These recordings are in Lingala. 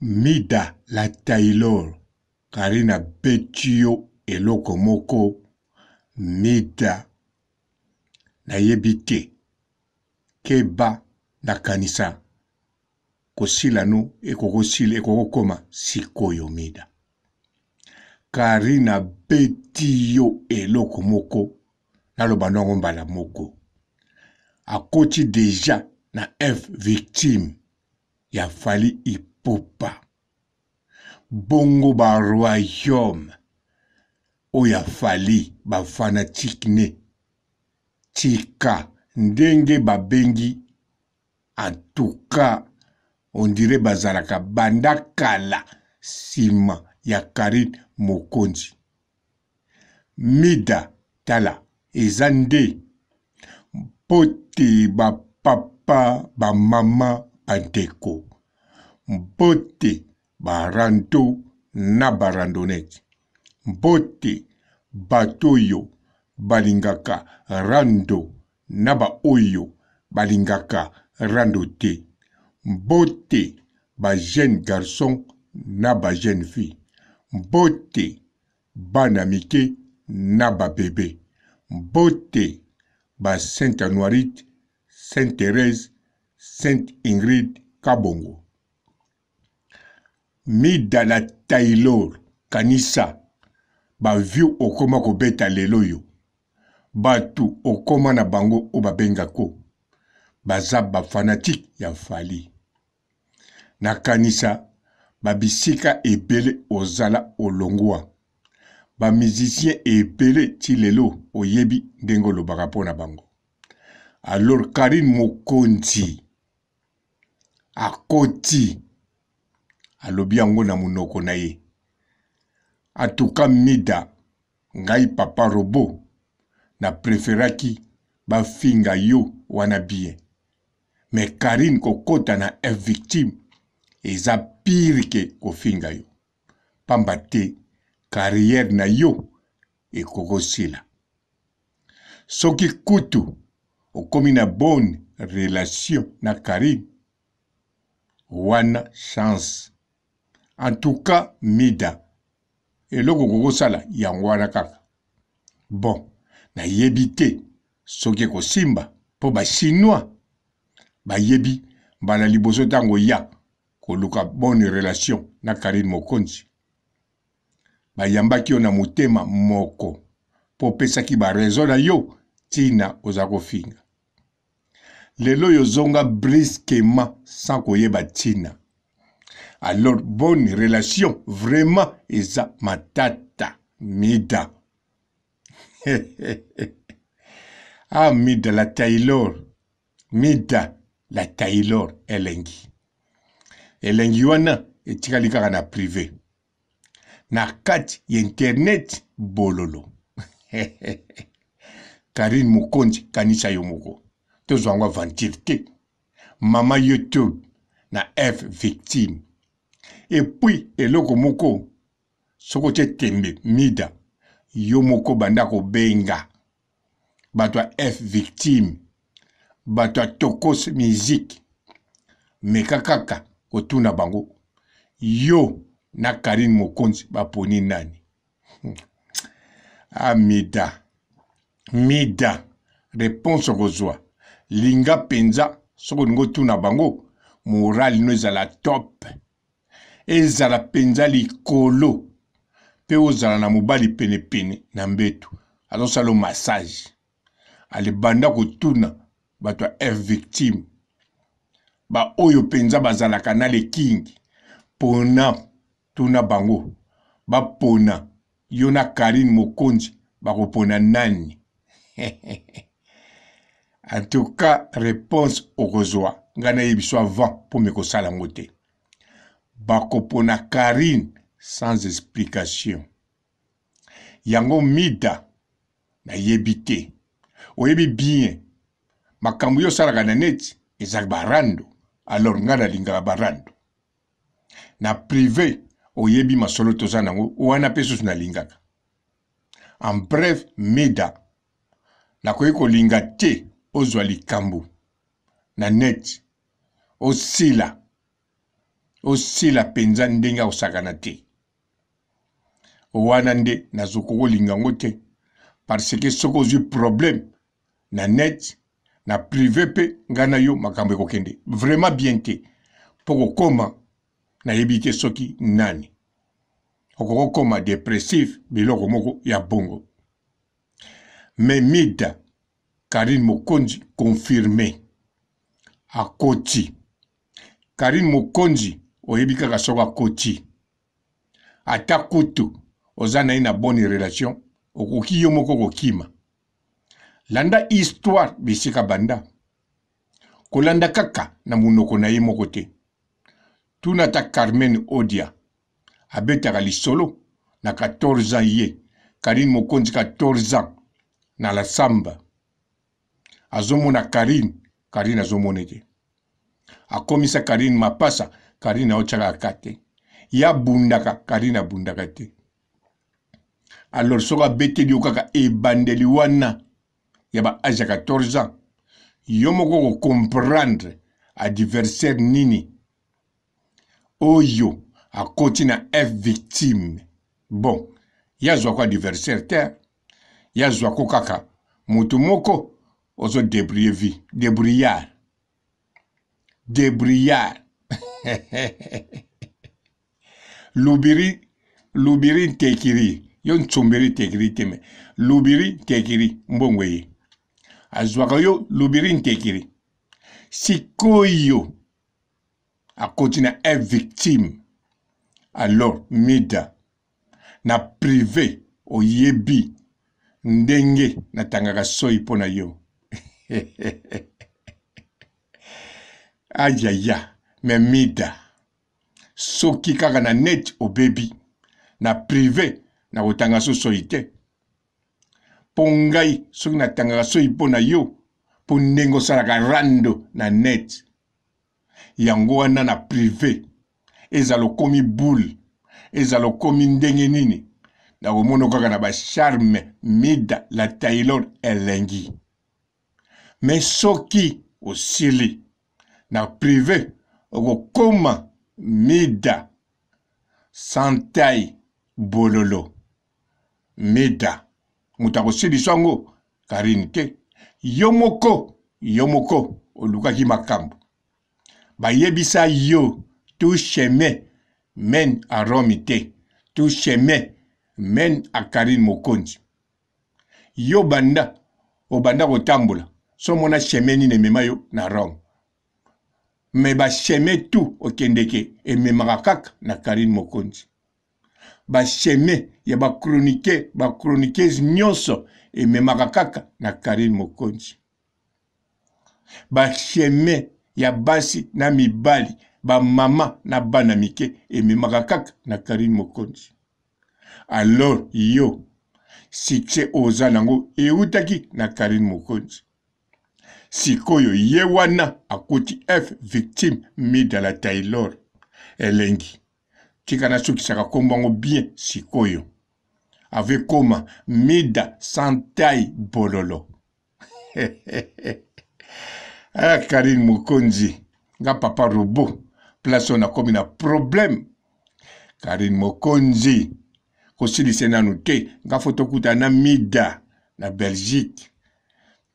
mida la taylor karina betio eloko moko mida nayebi te keba nakanisa kosila nu ekokosila ekokokoma sikoyo mida karina beti yo eloko moko naloba nango mbala moko akoti deja na f victime ya fali ip popa bongo baroyaume oyo afali bafanatike ne tika ndenge babengi antuka ondire bazalaka banda kala nsima ya karine mokonzi mida tala eza nde mpo te bapapa bamama bandeko mbote baranto na barandonnete mbote bato oyo balingaka rando na baoyo balingaka rando te mbote bajeune garçon na bajeune fille mbote bana mike na babebe mbote ba sainte anoirite sainte thérèse sainte ingrid kabongo mida na taylor kanisa bavyu okóma kobeta lelo oyo bato okóma na bango oyo babengako baza bafanatike ya fali na kanisa babisika ebele ozala olongwa bamizisien ebele ti lelo oyebi ndenge olobaka mpo na bango alor karine mokonzi akoti alobi yango na monoko na ye atuka mida ngai papa robo napreferaki bafinga yo wana bien me karine kokɔta na f victime eza pire ke kofinga yo pamba te karriere na yo ekokosila soki kutu okomi na bonne relation na karine wana chance en tout cas mida eloko kokosala yango wana kaka bon nayebi te soki ekosimba mpo bachinois bayebi mbala liboso ntango ya koluka bonne relation na karine mokonzi bayambaki yo na motema moko mpo opesaki barezo na yo ntina oza kofinga lelo yozonga briskema sans koyeba ntina alors bonne relation vraiment et m'a tata mida ah mida la taylor mida la taylor elengi elengi wana etikali kaka na privé. na kati internet bololo karine Mukonji, kanisa Yomogo. moko tozwa yango mama youtube na f victime epui eloko moko soki otie tembe mida yo moko banda kobenga bato ya f victime bato ya tokos miziki meka kaka kotuna bango yo na karine mokonzi baponi nani amida ah, mida reponse okozwa linga mpenza soki olingi otuna bango morale no ezala top ezala mpenza likolo mpe ozala na mobali penepene na mbeto azosala massage alibanda kotuna bato ya f victime baoyo mpenza bazalaka na lekingi mpona tuna bango bapona yo na karine mokonzi bakopona nani en tout cas réponse okozwa ngai nayebi so avant mpo mekosala yango te bakoponakari sans explication yango mida nayebi te oyebi bien makambo yo osalaka na neti ezalaki barando alors ngai nalingaka barando na prive oyebi masolo toza nango wana mpe susu nalingaka en bref mida nakoki kolinga te ozwa likambo na neti osila osila mpenza ndenge akosakana te wana nde nazokokolinga yango te parce ke soki ozwi problème na net na privé mpe ngai na yo makambo ekokende vraiment bien te mpo kokóma nayebi te soki nani okokokóma dépressif biloko moko ya bongo me mida karine mokonzi confirme akoti karine mokonzi oyebi kaka soko akoti ata kutu oza na ye na bonne relation okoki yo moko kokima landa histoire bisika banda kolanda kaka na munoko na ye moko te tuna ata carmen odia abetaka lisolo na 14 ans ye karine mokonzi 14 ans na lasamba azomona karine karine azomona ete akomisa karine mapasa kari na o cɛ ka ka te ya bundaka kari na bundaka te alors soka beteli yo kaka ebandeli wana ya baage ya 14 ans yo moko kocomprendre adversaire nini oyo akoti na f victime bon ya zwako adversaire te ya zwako kaka motu moko ozo debrie vi debriard debriard lubiri lubiri ntekiri yo ntsumbiri tekiri teme lubiri ntekiri mbongwe ye azwaka yo lubiri ntekiri sikoyo akoti na e victime alors mida na prive oyebi ndenge natangaka soi mpo na yo ajaya me mida soki kaka na neti obebi na prive na kotanga so soi te mpo ngai soki natangaka soi mpo na yo mpo ndenge osalaka rando na neti yango wana na prive ezala okomi boule ezala okomi ndenge nini nakomona kaka na bacharme mida la taylor elengi me soki osili na prive okokóma mida santai bololo mida moto akosilisa yango karini te yo moko yo moko olukaki makambo bayebisa yo tout chemin mène à rome te tout chemin mène à karine mokonzi yo banda obanda kotambola so mona chemin nini emema yo na rome me basheme tu okendeke ememaka kaka na karine mokonzi basheme ya bakronike bakronikese nyonso ememaka kaka na karine mokonzi basheme ya basi na mibali bamama na bana mike ememaka kaka na karine mokonzi alors yo sukse oza nango eutaki na karine mokonzi sikoyo ye wana akoti f victime midala taylor elengi tika nasukisaka nkombo yango bien sikoyo ave koma mida santai bololo aya karine mokonzi nga papa robo place oyo nakomi na probleme karine mokonzi kosilisa nanu te nga fo tokuta na mida na belgique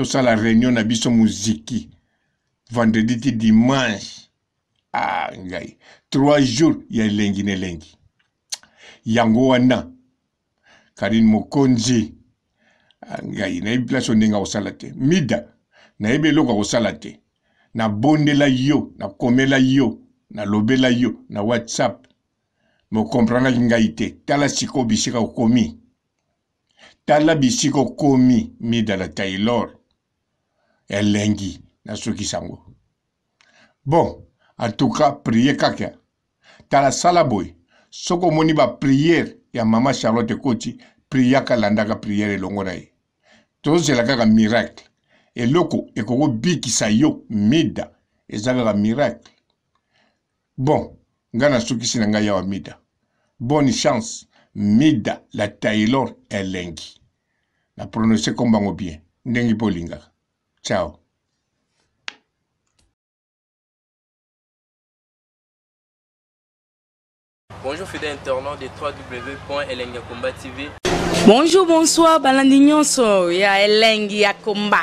tosala réunion na biso muziki vendredi ti dimanche ah ngai trois jours ya elengi na elengi yango wana karine mokonzi ah, ngai nayebi place ndenge akosala te mida nayebi eloko akosala te nabondela yo nakomela yo nalobela yo na whatsapp mokomprenaki ngai te tala sikoyo bisika okomi tala bisika okomi mida na taylor elengi nazokisa yango bon antuka prie kaka tala sala boye soki omoni bapriere ya mama charlotte ekoti priaka landaka priere elongo na ye tozozela kaka miracle eloko ekokobikisa yo mida eza kaka miracle bon ngai nasukisi na ngai yawa mida bonne chance mida la taylor elengi na prononce kombango bien ndenge mpo olingaka Ciao Bonjour fidèles internautes de www.elengiakomba TV. Bonjour, bonsoir, Balandignonso, il ya a ya Komba.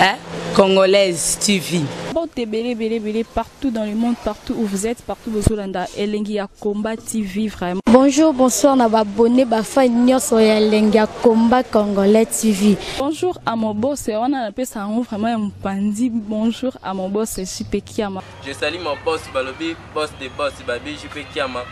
Hein? Congolaise TV. Partout dans le monde, partout où vous êtes, partout vous Elengi ya Combat TV vraiment. Bonjour, bonsoir, na abonné bafa nyonso ya Elengi ya Combat Congolais TV. Bonjour à mon boss, on a appelé ça vraiment un pandi. Bonjour à mon boss, Jipé Kiama. Je salue mon boss Balobi, boss de boss Babi Jipé Kiama.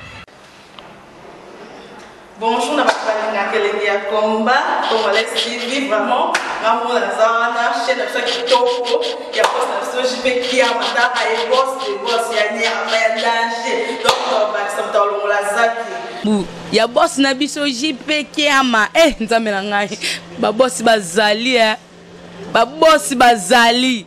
bonjour na bato balinga kelenge ya komba congolais tv vraiment ngambo naza wana chaine na biso ya kitoko ya bose na biso jpe kiama taka ye bose de bose ya nyama ya danger donc bakisa moto alongola zaki ya bosi na biso jpe kiama e nzambe na ngai babosi bazali e babosi bazali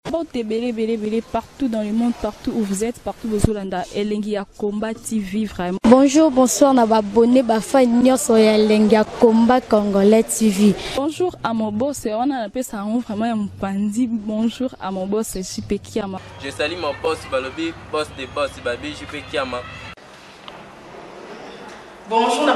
porte belé partout dans le monde, partout où vous êtes, partout où vous êtes. Elengi à combat TV vraiment. Bonjour, bonsoir, on pas abonné bafa nyoso ya Elengi ya combat congolais TV. Bonjour à mon boss, on a appelé ça vraiment un mpandi. Bonjour à mon boss super Kiama. Je salue mon boss Balobi, boss de boss Babi JP Kiama. Bonjour